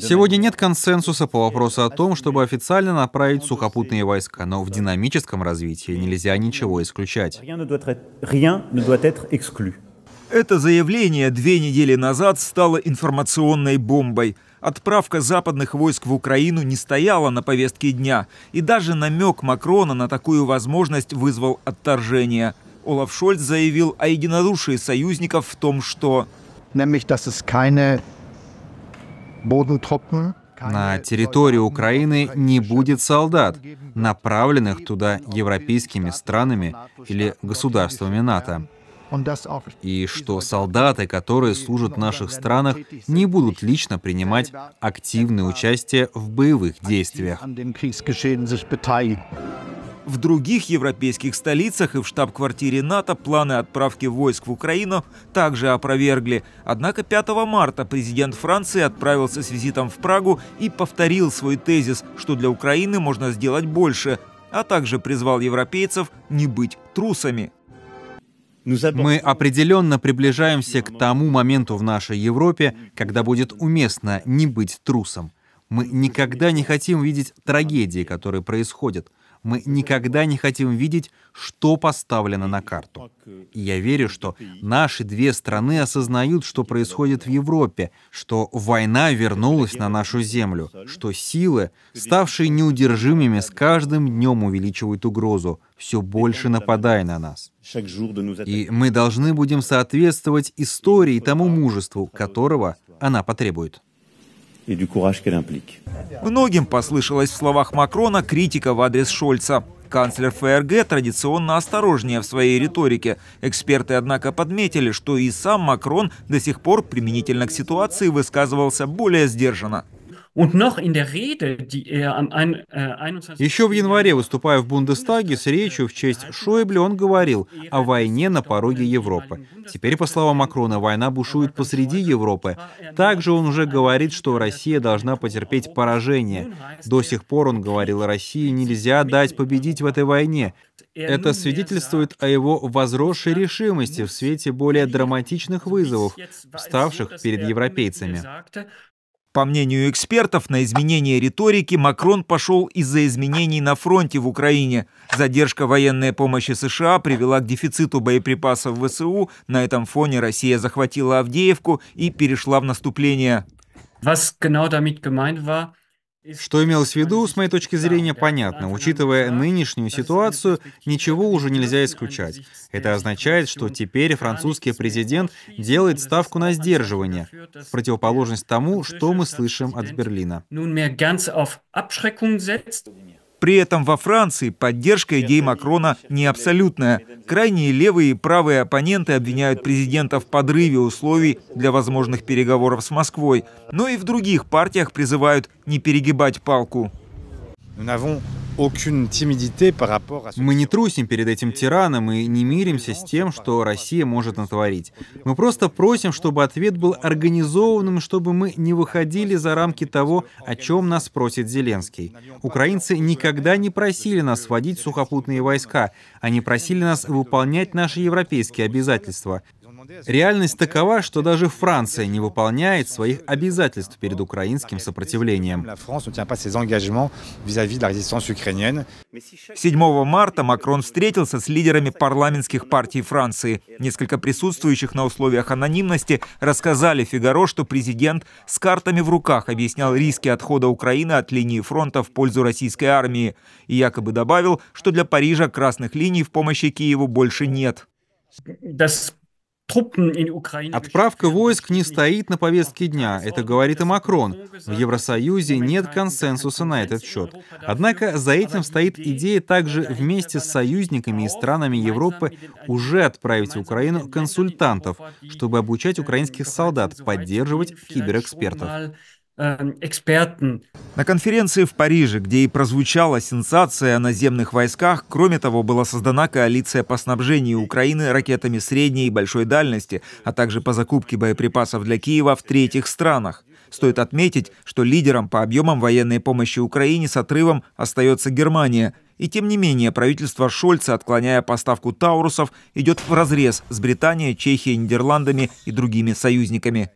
Сегодня нет консенсуса по вопросу о том, чтобы официально направить сухопутные войска, но в динамическом развитии нельзя ничего исключать. Это заявление две недели назад стало информационной бомбой. Отправка западных войск в Украину не стояла на повестке дня, и даже намек Макрона на такую возможность вызвал отторжение. Олаф Шольц заявил о единодушии союзников в том, что nämlich dass es keine Bodentruppen на территории Украины не будет солдат, направленных туда европейскими странами или государствами НАТО. И что солдаты, которые служат в наших странах, не будут лично принимать активное участие в боевых действиях. В других европейских столицах и в штаб-квартире НАТО планы отправки войск в Украину также опровергли. Однако 5 марта президент Франции отправился с визитом в Прагу и повторил свой тезис, что для Украины можно сделать больше, а также призвал европейцев не быть трусами. Ну, Мы определенно приближаемся к тому моменту в нашей Европе, когда будет уместно не быть трусом. Мы никогда не хотим видеть трагедии, которые происходят. Мы никогда не хотим видеть, что поставлено на карту. И я верю, что наши две страны осознают, что происходит в Европе, что война вернулась на нашу землю, что силы, ставшие неудержимыми, с каждым днем увеличивают угрозу, все больше нападая на нас. И мы должны будем соответствовать истории тому мужеству, которого она потребует и Многим послышалось в словах Макрона критика в адрес Шольца. Канцлер ФРГ традиционно осторожнее в своей риторике. Эксперты, однако, подметили, что и сам Макрон до сих пор применительно к ситуации высказывался более сдержанно. Er äh, Еще в январе, выступая в Бундестаге с речью в честь Шойбле, он говорил о войне на пороге Европы. Теперь, по словам Макрона, война бушует посреди Европы. Также он уже говорит, что Россия должна потерпеть поражение. До сих пор он говорил, России нельзя дать победить в этой войне. Это свидетельствует о его возросшей решимости в свете более драматичных вызовов, вставших перед европейцами по мнению экспертов, на изменение риторики Макрон пошел из-за изменений на фронте в Украине. Задержка военной помощи США привела к дефициту боеприпасов в ВСУ. На этом фоне Россия захватила Авдеевку и перешла в наступление. Was genau damit gemeint war, что имелось в виду, с моей точки зрения, понятно. Учитывая нынешнюю ситуацию, ничего уже нельзя исключать. Это означает, что теперь французский президент делает ставку на сдерживание, в противоположность тому, что мы слышим от Берлина. При этом во Франции поддержка идей Макрона не абсолютная. Крайние левые и правые оппоненты обвиняют президента в подрыве условий для возможных переговоров с Москвой. Но и в других партиях призывают не перегибать палку. Мы не трусим перед этим тираном и не миримся с тем, что Россия может натворить. Мы просто просим, чтобы ответ был организованным, чтобы мы не выходили за рамки того, о чем нас просит Зеленский. Украинцы никогда не просили нас вводить сухопутные войска. Они просили нас выполнять наши европейские обязательства. Реальность такова, что даже Франция не выполняет своих обязательств перед украинским сопротивлением. 7 марта Макрон встретился с лидерами парламентских партий Франции. Несколько присутствующих на условиях анонимности рассказали Фигаро, что президент с картами в руках объяснял риски отхода Украины от линии фронта в пользу российской армии и якобы добавил, что для Парижа красных линий в помощи Киеву больше нет. Отправка войск не стоит на повестке дня, это говорит и Макрон. В Евросоюзе нет консенсуса на этот счет. Однако за этим стоит идея также вместе с союзниками и странами Европы уже отправить в Украину консультантов, чтобы обучать украинских солдат, поддерживать киберэкспертов. Эм, экспертен. На конференции в Париже, где и прозвучала сенсация о наземных войсках, кроме того, была создана коалиция по снабжению Украины ракетами средней и большой дальности, а также по закупке боеприпасов для Киева в третьих странах. Стоит отметить, что лидером по объемам военной помощи Украине с отрывом остается Германия. И тем не менее, правительство Шольца, отклоняя поставку Таурусов, идет в разрез с Британией, Чехией, Нидерландами и другими союзниками.